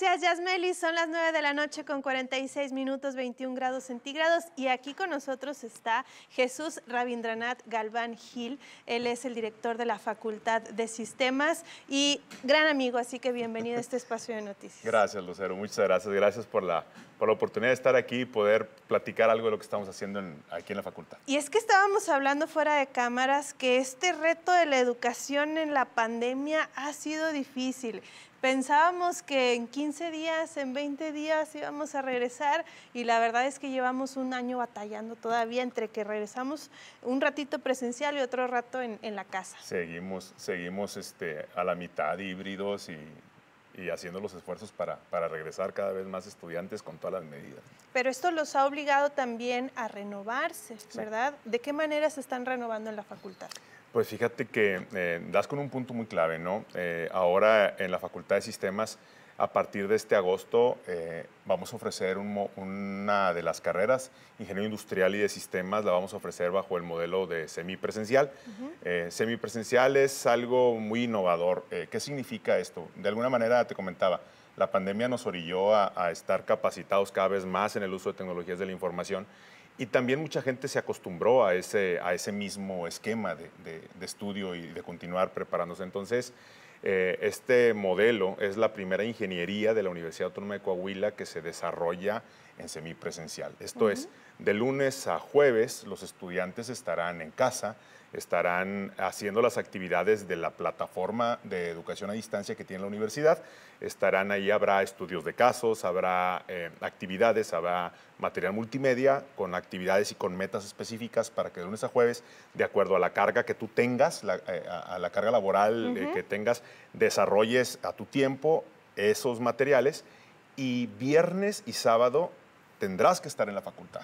Gracias, Yasmeli. Son las 9 de la noche con 46 minutos, 21 grados centígrados. Y aquí con nosotros está Jesús Rabindranath Galván Gil. Él es el director de la Facultad de Sistemas y gran amigo, así que bienvenido a este espacio de noticias. Gracias, Lucero. Muchas gracias. Gracias por la, por la oportunidad de estar aquí y poder platicar algo de lo que estamos haciendo aquí en la facultad. Y es que estábamos hablando fuera de cámaras que este reto de la educación en la pandemia ha sido difícil. Pensábamos que en 15 15 días, en 20 días íbamos a regresar y la verdad es que llevamos un año batallando todavía entre que regresamos un ratito presencial y otro rato en, la casa. Seguimos, seguimos este, a la mitad híbridos y y haciendo los esfuerzos para, para, regresar cada vez más estudiantes con todas las medidas. Pero esto los ha obligado también a renovarse, ¿verdad? ¿De qué manera se están renovando en la facultad? Pues fíjate que eh, das con un punto muy clave, ¿no? Eh, ahora en la Facultad de Sistemas a partir de este agosto eh, vamos a ofrecer una de las carreras, Ingeniero Industrial y de Sistemas, la vamos a ofrecer bajo el modelo de semipresencial. Eh, semipresencial es algo muy innovador. Eh, ¿Qué significa esto? De alguna manera te comentaba, la pandemia nos orilló a, estar capacitados cada vez más en el uso de tecnologías de la información y también mucha gente se acostumbró a ese, a ese mismo esquema de, de estudio y de continuar preparándose. Entonces, eh, este modelo es la primera ingeniería de la Universidad Autónoma de Coahuila que se desarrolla en semipresencial. Esto es, de lunes a jueves los estudiantes estarán en casa estarán haciendo las actividades de la plataforma de educación a distancia que tiene la universidad. Estarán ahí, habrá estudios de casos, habrá eh, actividades, habrá material multimedia con actividades y con metas específicas para que de lunes a jueves, de acuerdo a la carga que tú tengas, eh, a, la carga laboral eh, que tengas, desarrolles a tu tiempo esos materiales. Y viernes y sábado tendrás que estar en la facultad.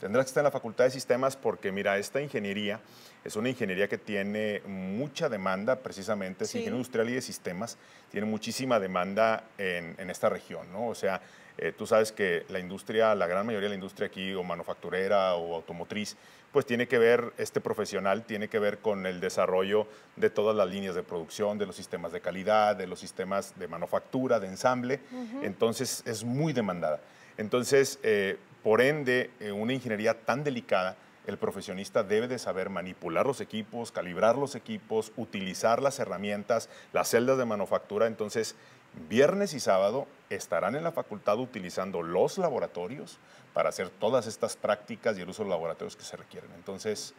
Tendrás que estar en la Facultad de Sistemas porque, mira, esta ingeniería es una ingeniería que tiene mucha demanda, precisamente, es ingeniería industrial y de sistemas, tiene muchísima demanda en, esta región, ¿no? O sea, eh, tú sabes que la industria, la gran mayoría de la industria aquí, o manufacturera o automotriz, pues tiene que ver, este profesional tiene que ver con el desarrollo de todas las líneas de producción, de los sistemas de calidad, de los sistemas de manufactura, de ensamble. Entonces es muy demandada. Entonces, eh, por ende, eh, una ingeniería tan delicada, el profesionista debe de saber manipular los equipos, calibrar los equipos, utilizar las herramientas, las celdas de manufactura. Entonces, viernes y sábado estarán en la facultad utilizando los laboratorios para hacer todas estas prácticas y el uso de los laboratorios que se requieren. Entonces,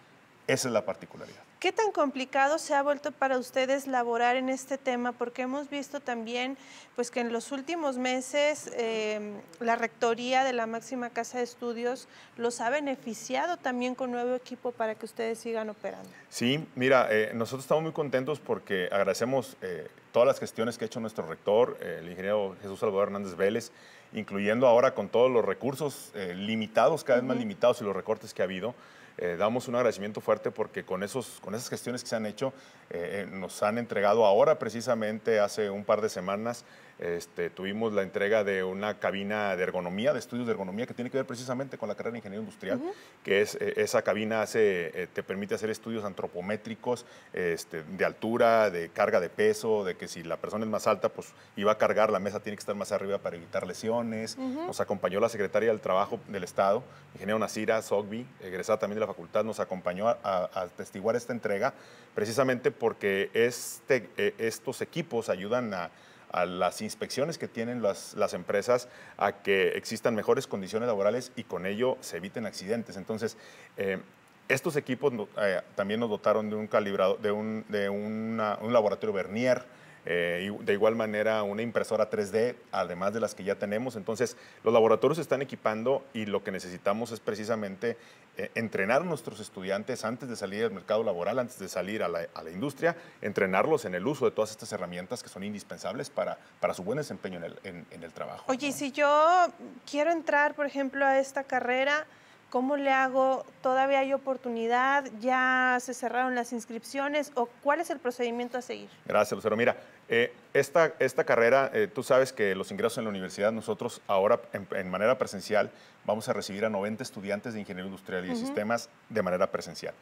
esa es la particularidad. ¿Qué tan complicado se ha vuelto para ustedes laborar en este tema? Porque hemos visto también pues, que en los últimos meses em, la rectoría de la máxima casa de estudios los ha beneficiado también con nuevo equipo para que ustedes sigan operando. Sí, mira, eh, nosotros estamos muy contentos porque agradecemos eh, todas las gestiones que ha hecho nuestro rector, eh, el ingeniero Jesús Salvador Hernández Vélez, incluyendo ahora con todos los recursos limitados, cada vez más limitados y los recortes que ha habido. Eh, damos un agradecimiento fuerte porque con, esos, con esas gestiones que se han hecho, eh, eh, nos han entregado ahora precisamente hace un par de semanas este, tuvimos la entrega de una cabina de ergonomía, de estudios de ergonomía, que tiene que ver precisamente con la carrera de ingeniería industrial, que es eh, esa cabina eh, te permite hacer estudios antropométricos este, de altura, de carga de peso, de que si la persona es más alta, pues iba a cargar, la mesa tiene que estar más arriba para evitar lesiones. Nos acompañó la secretaria del Trabajo del Estado, ingeniera Nasira Sogbi, egresada también de la facultad, nos acompañó a, atestiguar esta entrega, precisamente porque este, eh, estos equipos ayudan a a las inspecciones que tienen las, las empresas, a que existan mejores condiciones laborales y con ello se eviten accidentes. Entonces, eh, estos equipos eh, también nos dotaron de un de un, de un laboratorio Vernier, eh, de igual manera, una impresora 3D, además de las que ya tenemos. Entonces, los laboratorios se están equipando y lo que necesitamos es precisamente eh, entrenar a nuestros estudiantes antes de salir al mercado laboral, antes de salir a la, industria, entrenarlos en el uso de todas estas herramientas que son indispensables para, para su buen desempeño en el, en, trabajo. Oye, si yo quiero entrar, por ejemplo, a esta carrera, ¿Cómo le hago? ¿Todavía hay oportunidad? ¿Ya se cerraron las inscripciones? ¿O cuál es el procedimiento a seguir? Gracias, Lucero. Mira, eh, esta, esta, carrera, eh, tú sabes que los ingresos en la universidad, nosotros ahora en, manera presencial vamos a recibir a 90 estudiantes de ingeniería industrial y sistemas de manera presencial.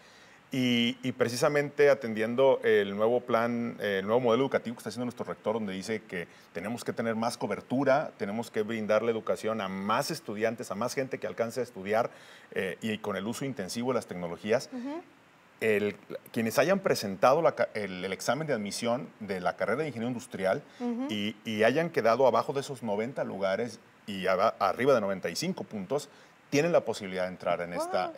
Y, precisamente atendiendo el nuevo plan, eh, el nuevo modelo educativo que está haciendo nuestro rector, donde dice que tenemos que tener más cobertura, tenemos que brindar la educación a más estudiantes, a más gente que alcance a estudiar y con el uso intensivo de las tecnologías, quienes hayan presentado el, examen de admisión de la carrera de ingeniero industrial y, hayan quedado abajo de esos 90 lugares y arriba de 95 puntos, tienen la posibilidad de entrar en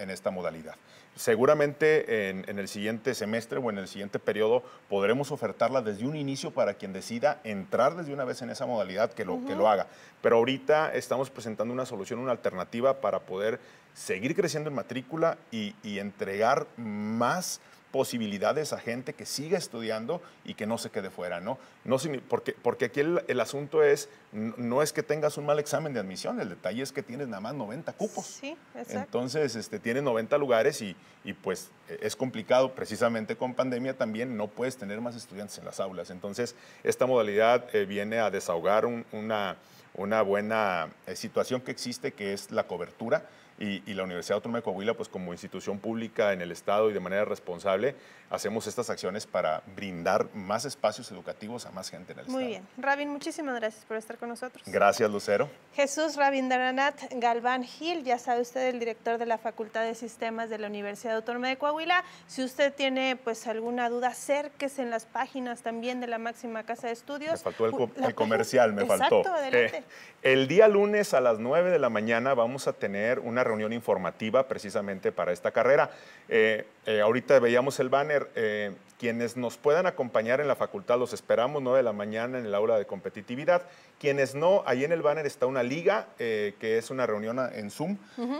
esta modalidad. Seguramente en, el siguiente semestre o en el siguiente periodo podremos ofertarla desde un inicio para quien decida entrar desde una vez en esa modalidad que lo, que lo haga. Pero ahorita estamos presentando una solución, una alternativa para poder seguir creciendo en matrícula y entregar más posibilidades a gente que siga estudiando y que no se quede fuera, ¿no? no porque, porque aquí el, asunto es, no es que tengas un mal examen de admisión, el detalle es que tienes nada más 90 cupos. Sí, exacto. Entonces, este, tienes 90 lugares y, y pues e-, es complicado, precisamente con pandemia también no puedes tener más estudiantes en las aulas. Entonces, esta modalidad eh, viene a desahogar una, una buena eh, situación que existe, que es la cobertura y, la Universidad Autónoma de Coahuila, pues como institución pública en el Estado y de manera responsable, hacemos estas acciones para brindar más espacios educativos a más gente en el Muy Estado. Muy bien. Rabin, muchísimas gracias por estar con nosotros. Gracias, Lucero. Jesús Rabin Daranat Galván Gil, ya sabe usted, el director de la Facultad de Sistemas de la Universidad Autónoma de Coahuila. Si usted tiene pues alguna duda, acérquese en las páginas también de la máxima casa de estudios. Me faltó el, comercial, me Exacto, faltó. Adelante. Eh, el día lunes a las 9 de la mañana vamos a tener una reunión informativa precisamente para esta carrera. Eh, eh, ahorita veíamos el banner. Eh, quienes nos puedan acompañar en la facultad los esperamos 9 de la mañana en el aula de competitividad. Quienes no, ahí en el banner está una liga que es una reunión en Zoom.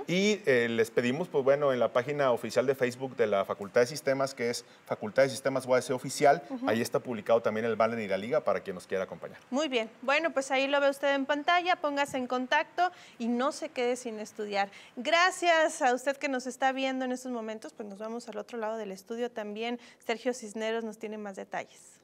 Y les pedimos, pues bueno, en la página oficial de Facebook de la Facultad de Sistemas, que es Facultad de Sistemas UAS Oficial, ahí está publicado también el banner y la liga para quien nos quiera acompañar. Muy bien. Bueno, pues ahí lo ve usted en pantalla. Póngase en contacto y no se quede sin estudiar. Gracias a usted que nos está viendo en estos momentos, pues nos vamos al otro lado del estudio también. Sergio Cisneros nos tiene más detalles.